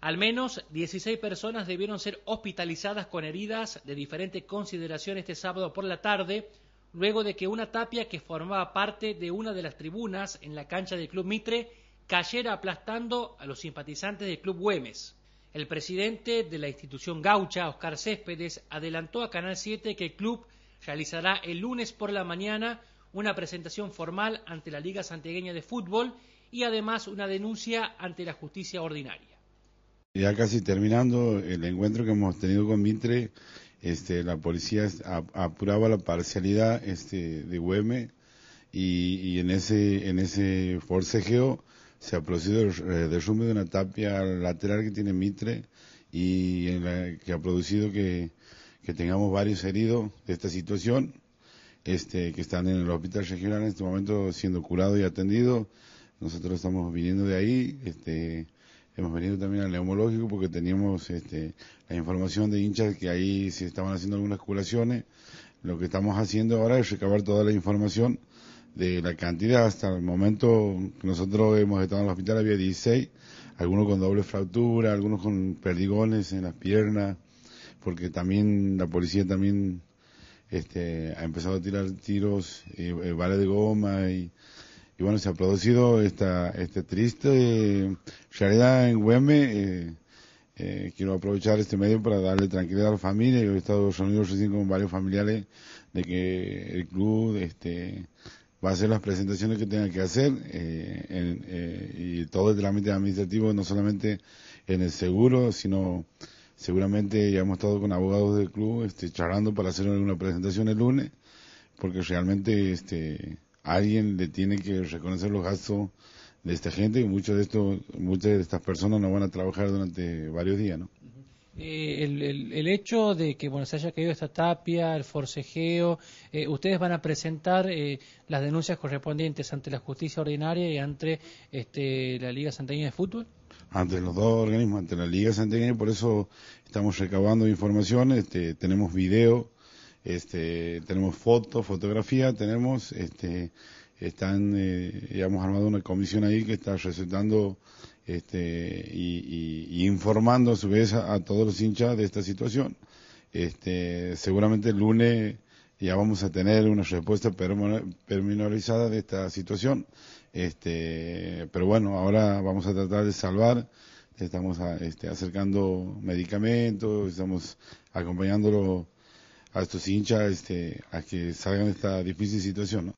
Al menos 16 personas debieron ser hospitalizadas con heridas de diferente consideración este sábado por la tarde, luego de que una tapia que formaba parte de una de las tribunas en la cancha del Club Mitre cayera aplastando a los simpatizantes del Club Güemes. El presidente de la institución gaucha, Oscar Céspedes, adelantó a Canal 7 que el club realizará el lunes por la mañana una presentación formal ante la Liga Santiagueña de Fútbol y además una denuncia ante la justicia ordinaria ya casi terminando el encuentro que hemos tenido con Mitre, este, la policía apuraba la parcialidad este, de Ueme y, en ese en ese forcejeo se ha producido el eh, derrumbe de una tapia lateral que tiene Mitre y que ha producido que, tengamos varios heridos de esta situación este, que están en el hospital regional en este momento siendo curado y atendido. Nosotros estamos viniendo de ahí, este, hemos venido también al neumológico porque teníamos este, la información de hinchas que ahí se estaban haciendo algunas curaciones. Lo que estamos haciendo ahora es recabar toda la información de la cantidad. Hasta el momento que nosotros hemos estado en el hospital, había 16, algunos con doble fractura, algunos con perdigones en las piernas, porque también la policía también este, ha empezado a tirar tiros, vale eh, eh, de goma y y bueno, se ha producido esta, este triste realidad en Güeme. Eh, eh, quiero aprovechar este medio para darle tranquilidad a la familia. Yo he estado reunido recién con varios familiares de que el club este, va a hacer las presentaciones que tenga que hacer eh, eh, y todo el trámite administrativo, no solamente en el seguro, sino seguramente ya hemos estado con abogados del club este, charlando para hacer una presentación el lunes, porque realmente este, alguien le tiene que reconocer los gastos de esta gente y de estos, muchas de estas personas no van a trabajar durante varios días, ¿no? Eh, el, hecho de que bueno, se haya caído esta tapia, el forcejeo, eh, ustedes van a presentar eh, las denuncias correspondientes ante la justicia ordinaria y ante este, la Liga Santaña de Fútbol? Ante los dos organismos, ante la Liga y por eso estamos recabando información, este, tenemos video este, tenemos fotos, fotografía, tenemos, este, están, ya eh, hemos armado una comisión ahí que está resultando este, y, informando a su vez a, todos los hinchas de esta situación. Este, seguramente el lunes ya vamos a tener una respuesta perminorizada de esta situación. Este, pero bueno, ahora vamos a tratar de salvar estamos este, acercando medicamentos, estamos acompañándolo a estos hinchas este, a que salgan de esta difícil situación. ¿no?